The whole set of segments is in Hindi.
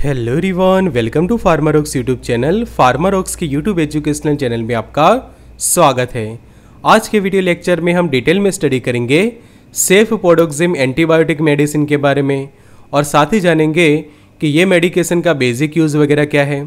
हेलो रिवान welcome to PharmaRocks YouTube channel PharmaRocks के यूट्यूब एजुकेशनल चैनल में आपका स्वागत है आज के वीडियो लेक्चर में हम डिटेल में स्टडी करेंगे सेफ पोडोक्जिम एंटीबायोटिक मेडिसिन के बारे में और साथ ही जानेंगे कि ये मेडिकेशन का बेसिक यूज़ वगैरह क्या है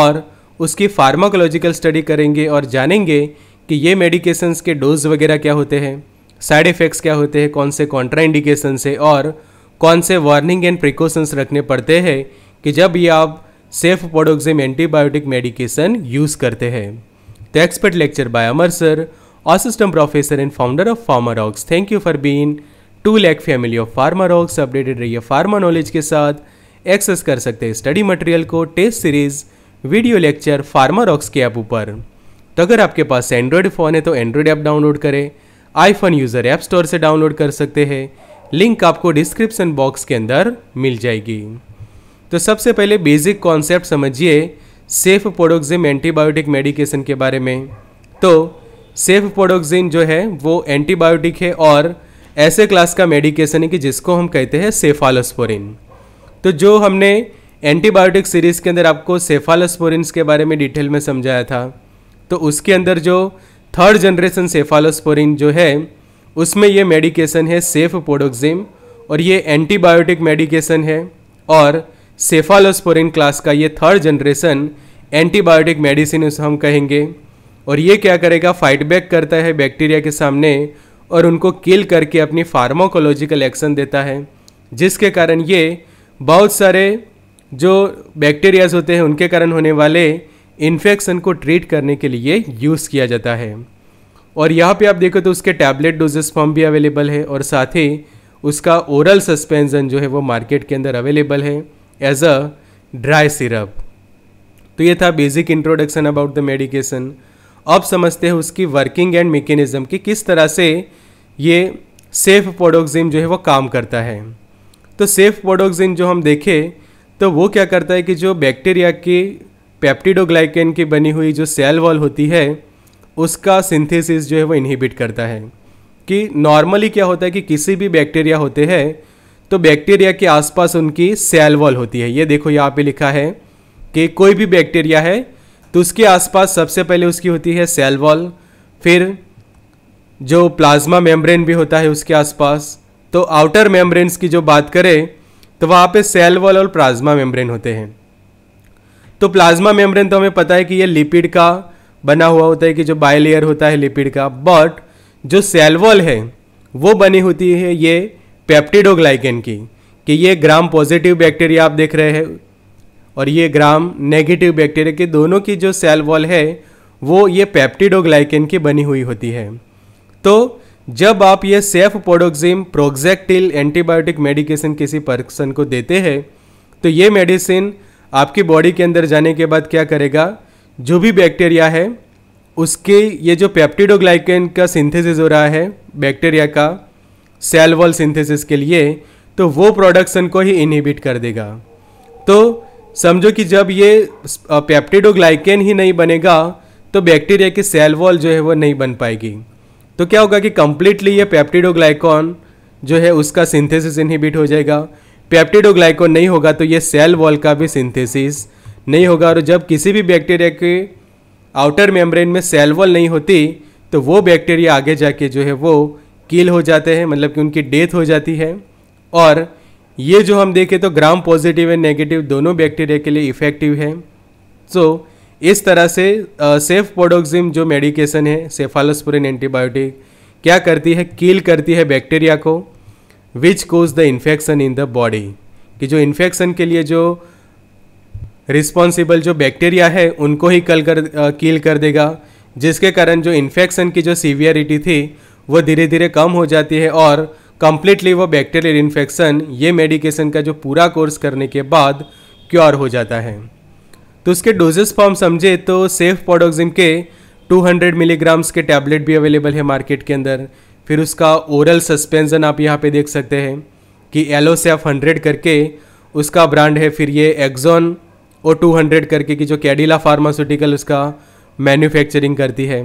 और उसकी फार्माकोलॉजिकल स्टडी करेंगे और जानेंगे कि ये मेडिकेशंस के डोज वगैरह क्या होते हैं साइड इफ़ेक्ट्स क्या होते हैं कौन से कॉन्ट्रा इंडिकेशंस है और कौन से वार्निंग एंड प्रिकॉशंस रखने पड़ते हैं कि जब ये आप cefpodoxime antibiotic medication use करते हैं तो expert lecture by Amar sir assistant professor and founder of PharmaRocks thank you for been to lack family of PharmaRocks updated रहिए फार्मा नॉलेज के साथ एक्सेस कर सकते हैं स्टडी मटेरियल को test series video lecture Pharmarocks के ऐप ऊपर तो अगर आपके पास एंड्रॉयड फ़ोन है तो एंड्रॉयड ऐप डाउनलोड करें आईफोन यूज़र ऐप स्टोर से डाउनलोड कर सकते हैं लिंक आपको डिस्क्रिप्सन बॉक्स के अंदर मिल जाएगी तो सबसे पहले बेसिक कॉन्सेप्ट समझिए सेफ पोडोक्जिम एंटीबायोटिक मेडिकेशन के बारे में तो सेफ पोडोक्जिन जो है वो एंटीबायोटिक है और ऐसे क्लास का मेडिकेशन है कि जिसको हम कहते हैं सेफालोस्पोरिन तो जो हमने एंटीबायोटिक सीरीज़ के अंदर आपको सेफालोस्पोरिन्स के बारे में डिटेल में समझाया था तो उसके अंदर जो थर्ड जनरेशन सेफालोस्पोरिन जो है उसमें ये मेडिकेशन है सेफ पोडोक्जिम और ये एंटीबायोटिक मेडिकेशन है और सेफालोस्पोरिन क्लास का ये थर्ड जनरेशन एंटीबायोटिक मेडिसिन उसे हम कहेंगे और ये क्या करेगा फाइट बैक करता है बैक्टीरिया के सामने और उनको किल करके अपनी फार्माकोलॉजिकल एक्शन देता है जिसके कारण ये बहुत सारे जो बैक्टीरियाज होते हैं उनके कारण होने वाले इन्फेक्शन को ट्रीट करने के लिए यूज़ किया जाता है और यहाँ पे आप देखो तो उसके टैबलेट डोजेस फॉर्म भी अवेलेबल है और साथ ही उसका ओरल सस्पेंशन जो है वो मार्केट के अंदर अवेलेबल है एज अ ड्राई सिरप तो ये था basic introduction about the medication अब समझते हैं उसकी वर्किंग एंड मेकेनिज़्म कि किस तरह से ये सेफ पोडोक्जिम जो है वो काम करता है तो सेफ पोडोक्जिम जो हम देखें तो वो क्या करता है कि जो बैक्टीरिया की पैप्टिडोग्लाइकेन की बनी हुई जो सेल वॉल होती है उसका सिंथेसिस जो है वो इनहिबिट करता है कि नॉर्मली क्या होता है कि किसी भी बैक्टीरिया होते हैं तो बैक्टीरिया के आसपास उनकी सेल वॉल होती है ये देखो यहाँ पे लिखा है कि कोई भी बैक्टीरिया है तो उसके आसपास सबसे पहले उसकी होती है सेल वॉल फिर जो प्लाज्मा मेम्ब्रेन भी होता है उसके आसपास तो आउटर मेम्ब्रेन्स की जो बात करें तो वहाँ पे सेल वॉल और प्लाज्मा मेम्ब्रेन होते हैं तो प्लाज्मा मेम्ब्रेन तो हमें पता है कि ये लिपिड का बना हुआ होता है कि जो बायलेयर होता है लिपिड का बट जो सेल वॉल है वो बनी होती है ये पेप्टिडोग्लाइकेन की कि ये ग्राम पॉजिटिव बैक्टीरिया आप देख रहे हैं और ये ग्राम नेगेटिव बैक्टीरिया के दोनों की जो सेल वॉल है वो ये पेप्टिडोग्लाइकेन की बनी हुई होती है तो जब आप ये cefpodoxime proxetil antibiotic medication किसी पर्सन को देते हैं तो ये मेडिसिन आपकी बॉडी के अंदर जाने के बाद क्या करेगा जो भी बैक्टीरिया है उसके ये जो पेप्टिडोग्लाइकेन का सिंथेसिस हो रहा है बैक्टीरिया का सेल वॉल सिंथेसिस के लिए तो वो प्रोडक्शन को ही इनहिबिट कर देगा तो समझो कि जब ये पेप्टिडोग्लाइकेन ही नहीं बनेगा तो बैक्टीरिया की सेल वॉल जो है वो नहीं बन पाएगी तो क्या होगा कि कम्प्लीटली ये पेप्टिडोग्लाइकॉन जो है उसका सिंथेसिस इनहिबिट हो जाएगा पेप्टिडोग्लाइकॉन नहीं होगा तो ये सेल वॉल का भी सिंथेसिस नहीं होगा और जब किसी भी बैक्टीरिया के आउटर मेम्ब्रेन में सेल वॉल नहीं होती तो वो बैक्टीरिया आगे जाके जो है वो किल हो जाते हैं मतलब कि उनकी डेथ हो जाती है और ये जो हम देखें तो ग्राम पॉजिटिव एंड नेगेटिव दोनों बैक्टीरिया के लिए इफ़ेक्टिव है सो so, इस तरह से सेफ पोडोक्सिम जो मेडिकेशन है सेफालोस्पोरिन एंटीबायोटिक क्या करती है किल करती है बैक्टीरिया को which cause the infection in the body कि जो इन्फेक्शन के लिए जो रिस्पॉन्सिबल जो बैक्टीरिया है उनको ही कल कर किल कर देगा जिसके कारण जो इन्फेक्शन की जो सीवियरिटी थी वह धीरे धीरे कम हो जाती है और कम्प्लीटली वो बैक्टीरियल इन्फेक्शन ये मेडिकेशन का जो पूरा कोर्स करने के बाद क्योर हो जाता है तो उसके डोजेस फॉर्म समझे तो सेफ पोडोक्जिम के 200 मिलीग्राम्स के टैबलेट भी अवेलेबल है मार्केट के अंदर फिर उसका ओरल सस्पेंसन आप यहाँ पे देख सकते हैं कि एलो से हंड्रेड करके उसका ब्रांड है फिर ये एक्जोन ओ टू हंड्रेड करके कि जो कैडिला फार्मास्यूटिकल उसका मैन्युफैक्चरिंग करती है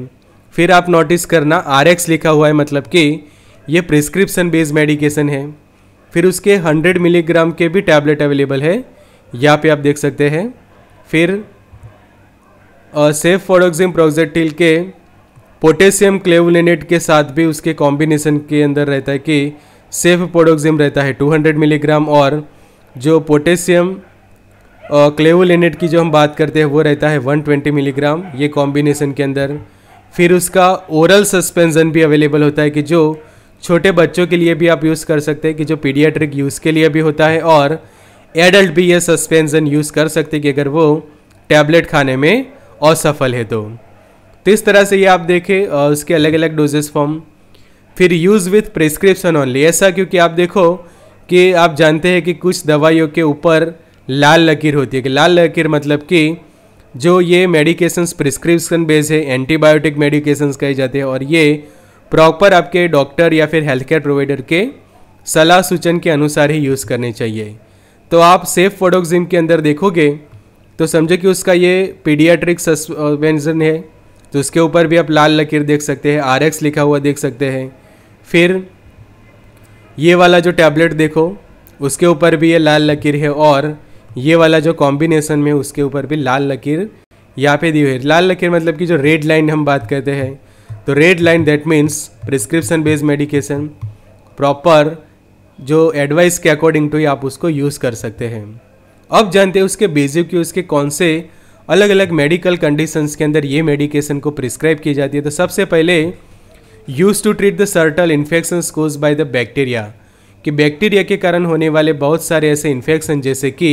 फिर आप नोटिस करना आर लिखा हुआ है मतलब कि ये प्रिस्क्रिप्शन बेस्ड मेडिकेशन है फिर उसके 100 मिलीग्राम के भी टैबलेट अवेलेबल है यहाँ पे आप देख सकते हैं फिर सेफ फोडोक्सिम प्रोजेक्टिल के पोटेशियम क्लेवलेनेट के साथ भी उसके कॉम्बिनेशन के अंदर रहता है कि सेफ पोडोक्सिम रहता है 200 मिलीग्राम और जो पोटेशियम क्लेवलेनेट की जो हम बात करते हैं वो रहता है 120 मिलीग्राम ये कॉम्बिनेशन के अंदर फिर उसका ओरल सस्पेंसन भी अवेलेबल होता है कि जो छोटे बच्चों के लिए भी आप यूज़ कर सकते हैं कि जो पीडियाट्रिक यूज़ के लिए भी होता है और एडल्ट भी ये सस्पेंसन यूज़ कर सकते हैं कि अगर वो टैबलेट खाने में असफल है तो तो इस तरह से ये आप देखें उसके अलग अलग डोजेस फॉर्म फिर यूज़ विथ प्रिस्क्रिप्शन ओनली ऐसा क्योंकि आप देखो कि आप जानते हैं कि कुछ दवाइयों के ऊपर लाल लकीर होती है कि लाल लकीर मतलब कि जो ये मेडिकेशंस प्रिस्क्रिप्शन बेस है एंटीबायोटिक मेडिकेशंस कहे जाते हैं और ये प्रॉपर आपके डॉक्टर या फिर हेल्थ केयर प्रोवाइडर के सलाह सूचन के अनुसार ही यूज़ करने चाहिए तो आप सेफ फोडोक्सिम के अंदर देखोगे तो समझो कि उसका ये पीडियाट्रिक सस्पेंशन है तो उसके ऊपर भी आप लाल लकीर देख सकते हैं आर एक्स लिखा हुआ देख सकते हैं फिर ये वाला जो टैबलेट देखो उसके ऊपर भी ये लाल लकीर है और ये वाला जो कॉम्बिनेशन में उसके ऊपर भी लाल लकीर यहाँ पे दी हुई है लाल लकीर मतलब कि जो रेड लाइन हम बात करते हैं तो red line that means prescription based medication proper जो एडवाइस के अकॉर्डिंग टू आप उसको यूज़ कर सकते हैं अब जानते हैं उसके बेसिक कि उसके कौन से अलग अलग मेडिकल कंडीशंस के अंदर ये मेडिकेशन को प्रिस्क्राइब की जाती है तो सबसे पहले use to treat the certain infection cause by the bacteria कि बैक्टीरिया के कारण होने वाले बहुत सारे ऐसे इन्फेक्शन जैसे कि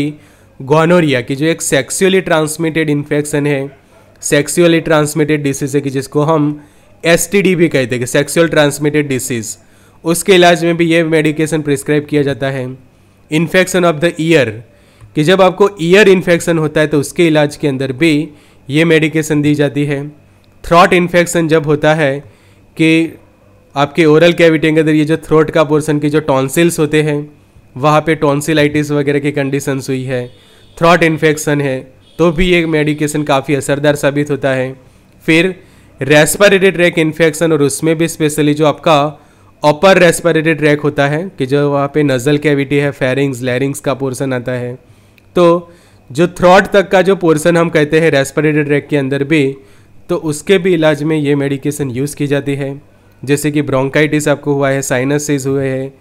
गोनोरिया की जो एक सेक्सुअली ट्रांसमिटेड इन्फेक्शन है सेक्सुअली ट्रांसमिटेड डिसीज़ है कि जिसको हम एस भी कहते हैं कि सेक्सुअल ट्रांसमिटेड डिसीज़ उसके इलाज में भी ये मेडिकेशन प्रिस्क्राइब किया जाता है इन्फेक्शन ऑफ द ईयर कि जब आपको ईयर इन्फेक्शन होता है तो उसके इलाज के अंदर भी ये मेडिकेशन दी जाती है थ्रॉट इन्फेक्शन जब होता है कि आपके ओरल कैविटी के अंदर ये जो थ्रोट का पोर्सन की जो टॉन्सिल्स होते हैं वहाँ पे टॉन्सिलाइटिस वगैरह की कंडीशंस हुई है थ्रॉट इन्फेक्शन है तो भी ये मेडिकेशन काफ़ी असरदार साबित होता है फिर रेस्पिरेटरी ट्रैक इन्फेक्शन और उसमें भी स्पेशली जो आपका अपर रेस्पिरेटरी ट्रैक होता है कि जो वहाँ पे नज़ल कैविटी है फेरिंग्स लैरिंग्स का पोर्सन आता है तो जो थ्रॉट तक का जो पोर्सन हम कहते हैं रेस्पिरेटरी ट्रैक के अंदर भी तो उसके भी इलाज में ये मेडिकेशन यूज़ की जाती है जैसे कि ब्रोंकाइटिस आपको हुआ है साइनसिस हुए हैं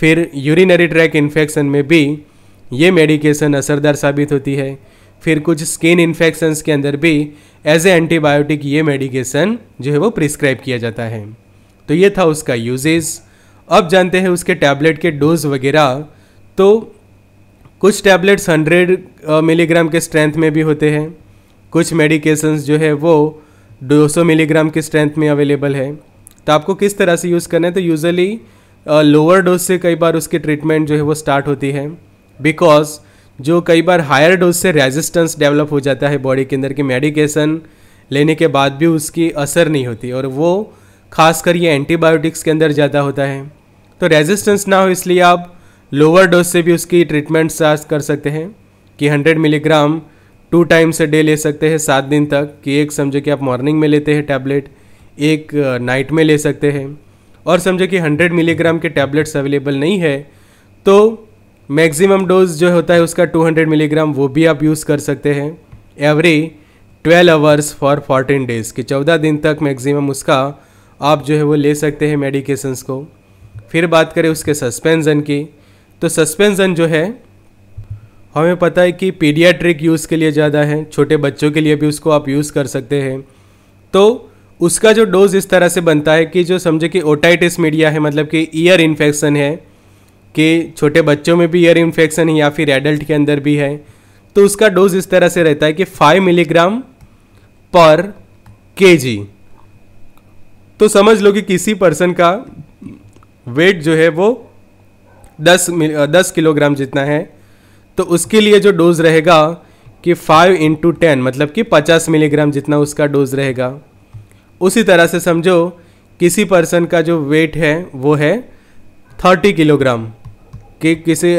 फिर यूरिनरी ट्रैक इन्फेक्शन में भी ये मेडिकेशन असरदार साबित होती है फिर कुछ स्किन इन्फेक्शंस के अंदर भी एज ए एंटीबायोटिक ये मेडिकेशन जो है वो प्रिस्क्राइब किया जाता है तो ये था उसका यूजेज अब जानते हैं उसके टैबलेट के डोज वगैरह तो कुछ टैबलेट्स 100 मिलीग्राम के स्ट्रेंथ में भी होते हैं कुछ मेडिकेशंस जो है वो 200 मिलीग्राम के स्ट्रेंथ में अवेलेबल है तो आपको किस तरह से यूज़ करना है तो यूज़ली लोअर डोज से कई बार उसकी ट्रीटमेंट जो है वो स्टार्ट होती है बिकॉज जो कई बार हायर डोज से रेजिस्टेंस डेवलप हो जाता है बॉडी के अंदर की मेडिकेशन लेने के बाद भी उसकी असर नहीं होती और वो खासकर ये एंटीबायोटिक्स के अंदर ज़्यादा होता है तो रेजिस्टेंस ना हो इसलिए आप लोअर डोज से भी उसकी ट्रीटमेंट स्टार्ट कर सकते हैं कि 100 milligram two times a day ले सकते हैं सात दिन तक कि एक समझो कि आप मॉर्निंग में लेते हैं टैबलेट एक नाइट में ले सकते हैं और समझो कि 100 मिलीग्राम के टैबलेट्स अवेलेबल नहीं है तो मैक्सिमम डोज जो होता है उसका 200 मिलीग्राम वो भी आप यूज़ कर सकते हैं एवरी 12 आवर्स फॉर 14 डेज़ के 14 दिन तक मैक्सिमम उसका आप जो है वो ले सकते हैं मेडिकेशंस को फिर बात करें उसके सस्पेंसन की तो सस्पेंसन जो है हमें पता है कि पीडियाट्रिक यूज़ के लिए ज़्यादा है छोटे बच्चों के लिए भी उसको आप यूज़ कर सकते हैं तो उसका जो डोज इस तरह से बनता है कि जो समझे कि ओटाइटिस मीडिया है मतलब कि ईयर इन्फेक्शन है कि छोटे बच्चों में भी ईयर इन्फेक्शन है या फिर एडल्ट के अंदर भी है तो उसका डोज इस तरह से रहता है कि 5 मिलीग्राम पर के तो समझ लो कि किसी पर्सन का वेट जो है वो 10 दस किलोग्राम जितना है तो उसके लिए जो डोज रहेगा कि 5 इंटू टेन मतलब कि 50 मिलीग्राम जितना उसका डोज रहेगा उसी तरह से समझो किसी पर्सन का जो वेट है वो है थर्टी किलोग्राम कि किसी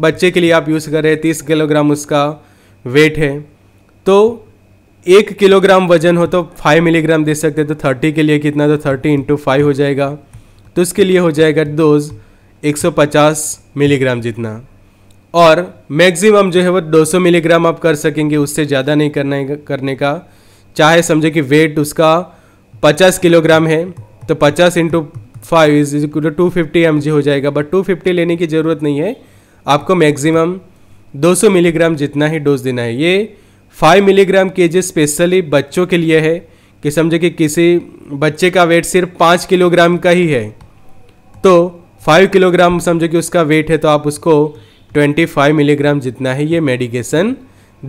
बच्चे के लिए आप यूज़ कर रहे हैं तीस किलोग्राम उसका वेट है तो एक किलोग्राम वजन हो तो फाइव मिलीग्राम दे सकते तो थर्टी के लिए कितना तो थर्टी इंटू फाइव हो जाएगा तो उसके लिए हो जाएगा डोज पचास मिलीग्राम जितना और मैक्सिमम जो है वो सौ मिलीग्राम आप कर सकेंगे उससे ज़्यादा नहीं करने करने का चाहे समझे कि वेट उसका पचास किलोग्राम है तो पचास into five is two fifty M हो जाएगा बट टू फिफ्टी लेने की ज़रूरत नहीं है आपको मैक्सिमम सौ मिलीग्राम जितना ही डोज देना है ये फाइव मिलीग्राम के जी स्पेशली बच्चों के लिए है कि समझे कि किसी बच्चे का वेट सिर्फ पाँच किलोग्राम का ही है तो फाइव किलोग्राम समझो कि उसका वेट है तो आप उसको ट्वेंटी फाइव मिलीग्राम जितना है ये मेडिकेशन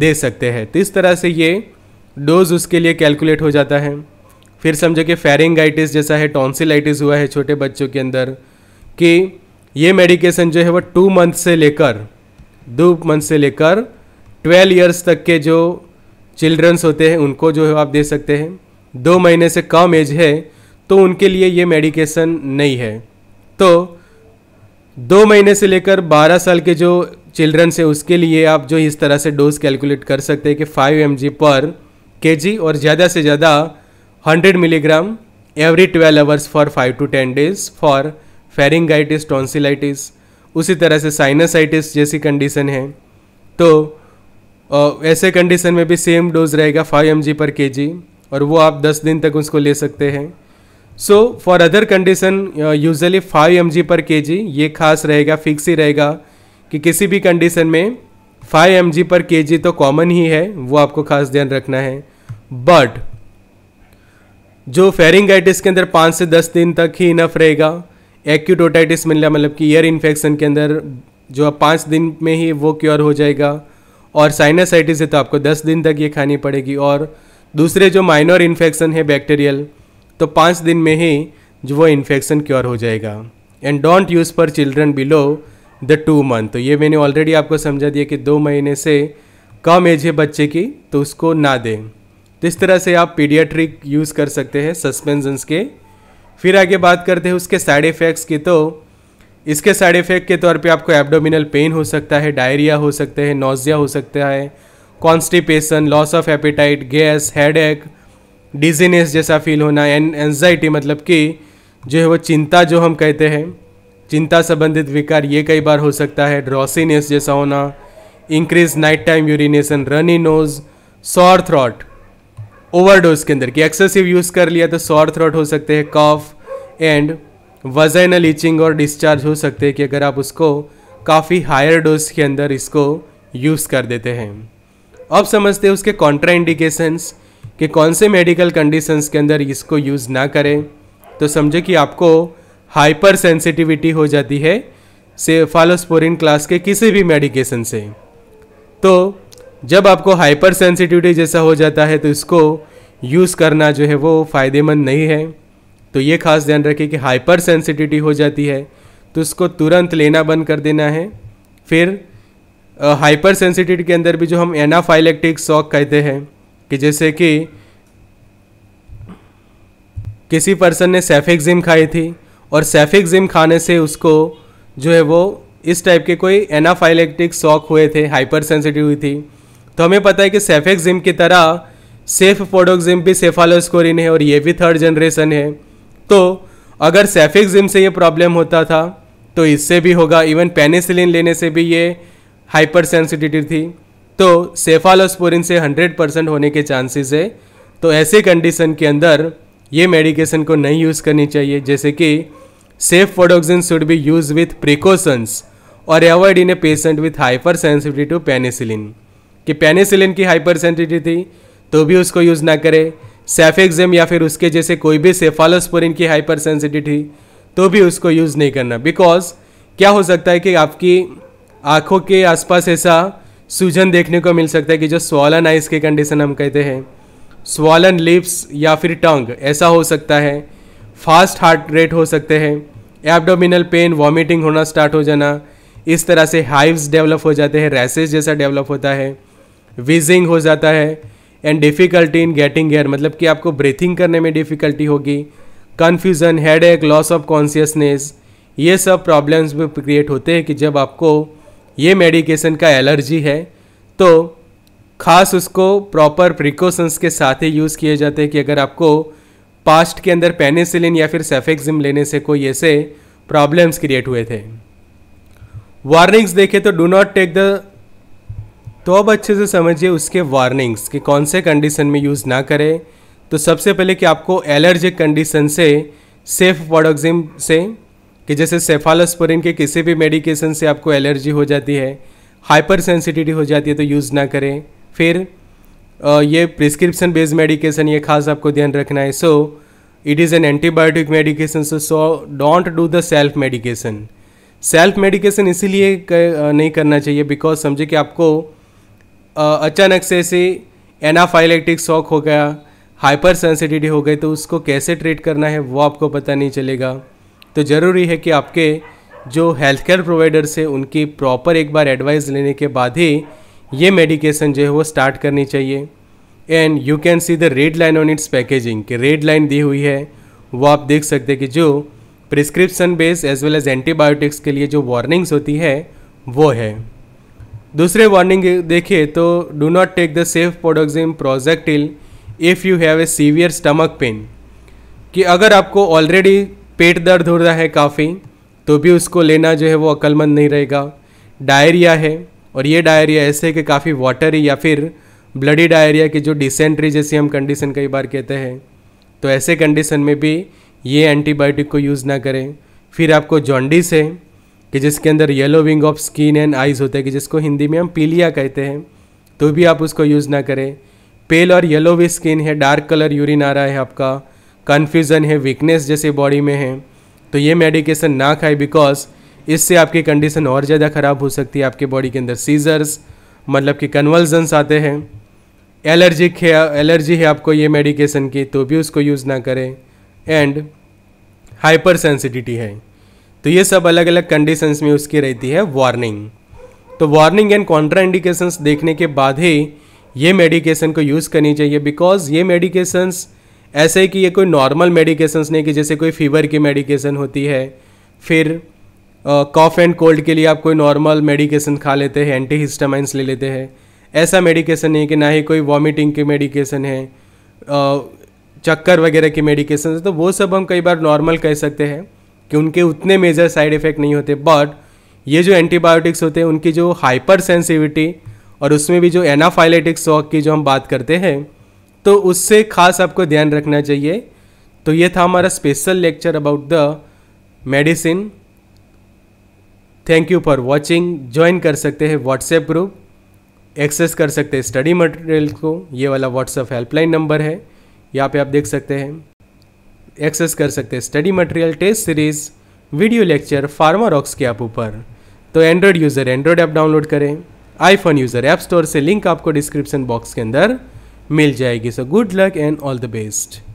दे सकते हैं तो इस तरह से ये डोज उसके लिए कैलकुलेट हो जाता है फिर समझो कि फेरिंगाइटिस जैसा है टॉन्सिलाइटिस हुआ है छोटे बच्चों के अंदर कि ये मेडिकेशन जो है वो टू मंथ से लेकर दो मंथ से लेकर ट्वेल्व ईयर्स तक के जो चिल्ड्रंस होते हैं उनको जो है आप दे सकते हैं दो महीने से कम एज है तो उनके लिए ये मेडिकेशन नहीं है तो दो महीने से लेकर बारह साल के जो चिल्ड्रंस हैं उसके लिए आप जो इस तरह से डोज कैलकुलेट कर सकते हैं कि फाइव एम पर के और ज़्यादा से ज़्यादा 100 milligram every 12 hours for 5 to 10 days for pharyngitis tonsillitis उसी तरह से साइनसाइटिस जैसी कंडीशन है तो ऐसे कंडीशन में भी सेम डोज रहेगा 5 एम पर के और वो आप 10 दिन तक उसको ले सकते हैं so for other condition usually five M G per K जी ये खास रहेगा फिक्स ही रहेगा कि किसी भी कंडीशन में five M G per K जी तो कॉमन ही है वो आपको खास ध्यान रखना है बट जो फेरिंगाइटिस के अंदर पाँच से दस दिन तक ही इनफ रहेगा एक्यूटोटाइटिस मिल रहा मतलब कि ईयर इन्फेक्शन के अंदर जो आप पाँच दिन में ही वो क्योर हो जाएगा और साइनासाइटिस है तो आपको दस दिन तक ये खानी पड़ेगी और दूसरे जो माइनर इन्फेक्शन है बैक्टीरियल तो पाँच दिन में ही जो वो इन्फेक्शन क्योर हो जाएगा and don't use for children below the two month तो ये मैंने ऑलरेडी आपको समझा दिया कि दो महीने से कम एज है बच्चे की तो उसको ना दें तो इस तरह से आप पीडियाट्रिक यूज़ कर सकते हैं सस्पेंसन्स के फिर आगे बात करते हैं उसके साइड इफ़ेक्ट्स की तो इसके साइड इफ़ेक्ट के तौर पे आपको एब्डोमिनल पेन हो सकता है डायरिया हो सकते हैं नोजिया हो सकता है constipation loss of appetite gas headache dizziness जैसा फील होना एन एनजाइटी मतलब कि जो है वो चिंता जो हम कहते हैं चिंता संबंधित विकार ये कई बार हो सकता है ड्रॉसीनेस जैसा होना increase night time urination runny nose sore throat overdose के अंदर कि एक्सेसिव यूज़ कर लिया तो सॉर थ्रोट हो सकते हैं कॉफ एंड वजनल लीचिंग और डिस्चार्ज हो सकते हैं कि अगर आप उसको काफ़ी हायर डोज के अंदर इसको यूज़ कर देते हैं अब समझते हैं उसके कॉन्ट्राइंडिकेशंस कि कौन से मेडिकल कंडीशंस के अंदर इसको यूज़ ना करें तो समझे कि आपको हाइपर सेंसिटिविटी हो जाती है से फालोस्पोरिन क्लास के किसी भी मेडिकेशन से तो जब आपको हाइपर सेंसिटिविटी जैसा हो जाता है तो इसको यूज़ करना जो है वो फ़ायदेमंद नहीं है तो ये खास ध्यान रखें कि हाइपर सेंसिटिविटी हो जाती है तो इसको तुरंत लेना बंद कर देना है फिर हाइपर सेंसिटिविटी के अंदर भी जो हम एनाफाइलेक्टिक शॉक कहते हैं कि जैसे कि किसी पर्सन ने सेफेक्जिम खाई थी और सेफेक्जिम खाने से उसको जो है वो इस टाइप के कोई एनाफाइलेक्टिक शॉक हुए थे हाइपर सेंसिटिव हुई थी तो हमें पता है कि जिम की तरह सेफ पोडोक्सिम भी सेफालोस्कोरिन है और ये भी थर्ड जनरेशन है तो अगर जिम से ये प्रॉब्लम होता था तो इससे भी होगा इवन पेनिसिलिन लेने से भी ये हाइपर सेंसिटिविटी थी तो सेफालोस्पोरिन से 100 परसेंट होने के चांसेस है तो ऐसे कंडीशन के अंदर ये मेडिकेशन को नहीं यूज़ करनी चाहिए जैसे कि cefpodoxime should be use with precautions और avoid in a patient with hypersensitivity to penicillin कि पेनिसिलिन की हाइपर थी तो भी उसको यूज़ ना करें सेफेक्जिम या फिर उसके जैसे कोई भी सेफालोस्पोरिन की हाइपर थी तो भी उसको यूज़ नहीं करना बिकॉज क्या हो सकता है कि आपकी आँखों के आसपास ऐसा सूजन देखने को मिल सकता है कि जो स्वालन आइस के कंडीशन हम कहते हैं स्वालन लिप्स या फिर टंग ऐसा हो सकता है फास्ट हार्ट रेट हो सकते हैं एब्डोमिनल पेन वॉमिटिंग होना स्टार्ट हो जाना इस तरह से हाइव्स डेवलप हो जाते हैं रैसेस जैसा डेवलप होता है विजिंग हो जाता है and difficulty in getting air मतलब कि आपको ब्रीथिंग करने में डिफ़िकल्टी होगी कन्फ्यूज़न हेड एक लॉस ऑफ कॉन्सियसनेस ये सब प्रॉब्लम्स भी क्रिएट होते हैं कि जब आपको ये मेडिकेशन का एलर्जी है तो खास उसको प्रॉपर प्रिकॉशंस के साथ ही यूज़ किए जाते हैं कि अगर आपको पास्ट के अंदर पेनिसिलिन या फिर सेफेक्जिम लेने से कोई ऐसे प्रॉब्लम्स क्रिएट हुए थे वार्निंग्स देखें तो डू नॉट टेक द तो अब अच्छे से समझिए उसके वार्निंग्स कि कौन से कंडीशन में यूज़ ना करें तो सबसे पहले कि आपको एलर्जिक कंडीशन से सेफ प्रोडक्जिम से कि जैसे सेफालोस्पोरिन के किसी भी मेडिकेशन से आपको एलर्जी हो जाती है हाइपर सेंसिटिविटी हो जाती है तो यूज़ ना करें फिर ये प्रिस्क्रिप्शन बेस्ड मेडिकेशन ये खास आपको ध्यान रखना है so it is an antibiotic medication so so don't do the self medication self medication इसीलिए नहीं करना चाहिए बिकॉज समझे कि आपको अचानक से ऐसे एनाफाइलेक्टिक शॉक हो गया हाइपर सेंसिटिविटी हो गई तो उसको कैसे ट्रीट करना है वो आपको पता नहीं चलेगा तो ज़रूरी है कि आपके जो हेल्थ केयर प्रोवाइडर्स है उनकी प्रॉपर एक बार एडवाइस लेने के बाद ही ये मेडिकेशन जो है वो स्टार्ट करनी चाहिए and you can see the red line on its packaging कि रेड लाइन दी हुई है वो आप देख सकते हैं कि जो prescription base as well as antibiotics के लिए जो वार्निंग्स होती है वो है दूसरे वार्निंग देखिए तो do not take the safe project projectile if you have a severe stomach pain कि अगर आपको ऑलरेडी पेट दर्द हो रहा है काफ़ी तो भी उसको लेना जो है वो अक्लमंद नहीं रहेगा डायरिया है और ये डायरिया ऐसे है कि काफ़ी वाटरी या फिर ब्लडी डायरिया की जो डिसेंट्री जैसी हम कंडीशन कई बार कहते हैं तो ऐसे कंडीशन में भी ये एंटीबायोटिक को यूज़ ना करें फिर आपको जॉन्डिस है कि जिसके अंदर yellowing of skin and eyes होते हैं कि जिसको हिंदी में हम पीलिया कहते हैं तो भी आप उसको यूज़ ना करें पेल और येलो भी स्किन है डार्क कलर यूरिन आ रहा है आपका कन्फ्यूज़न है वीकनेस जैसे बॉडी में है तो ये मेडिकेशन ना खाए बिकॉज इससे आपकी कंडीशन और ज़्यादा ख़राब हो सकती है आपके बॉडी के अंदर सीजर्स मतलब कि कन्वल्जन्स आते हैं एलर्जिक है एलर्जी है आपको ये मेडिकेशन की तो भी उसको यूज़ ना करें एंड हाइपर सेंसिटिविटी है तो ये सब अलग अलग कंडीशंस में उसकी रहती है वार्निंग तो वार्निंग एंड कॉन्ट्रा इंडिकेशन देखने के बाद ही ये मेडिकेशन को यूज़ करनी चाहिए बिकॉज ये मेडिकेशंस ऐसे कि ये कोई नॉर्मल मेडिकेशंस नहीं कि जैसे कोई फीवर की मेडिकेशन होती है फिर कॉफ एंड कोल्ड के लिए आप कोई नॉर्मल मेडिकेशन खा लेते हैं एंटी हिस्टामाइंस ले लेते हैं ऐसा मेडिकेशन नहीं कि ना ही कोई वॉमिटिंग की मेडिकेशन है चक्कर वगैरह की मेडिकेशन तो वो सब हम कई बार नॉर्मल कह सकते हैं कि उनके उतने मेजर साइड इफ़ेक्ट नहीं होते बट ये जो एंटीबायोटिक्स होते हैं उनकी जो हाइपर सेंसिविटी और उसमें भी जो एनाफाइलेटिक शॉक की जो हम बात करते हैं तो उससे खास आपको ध्यान रखना चाहिए तो ये था हमारा special lecture about the medicine thank you for watching join कर सकते हैं व्हाट्सएप ग्रुप एक्सेस कर सकते हैं स्टडी मटेरियल को ये वाला व्हाट्सएप हेल्पलाइन नंबर है यहाँ पे आप देख सकते हैं एक्सेस कर सकते हैं study material test series video lecture Pharmarocks के ऐप ऊपर तो Android user Android app download करें आईफोन यूज़र ऐप स्टोर से लिंक आपको डिस्क्रिप्शन बॉक्स के अंदर मिल जाएगी so good luck and all the best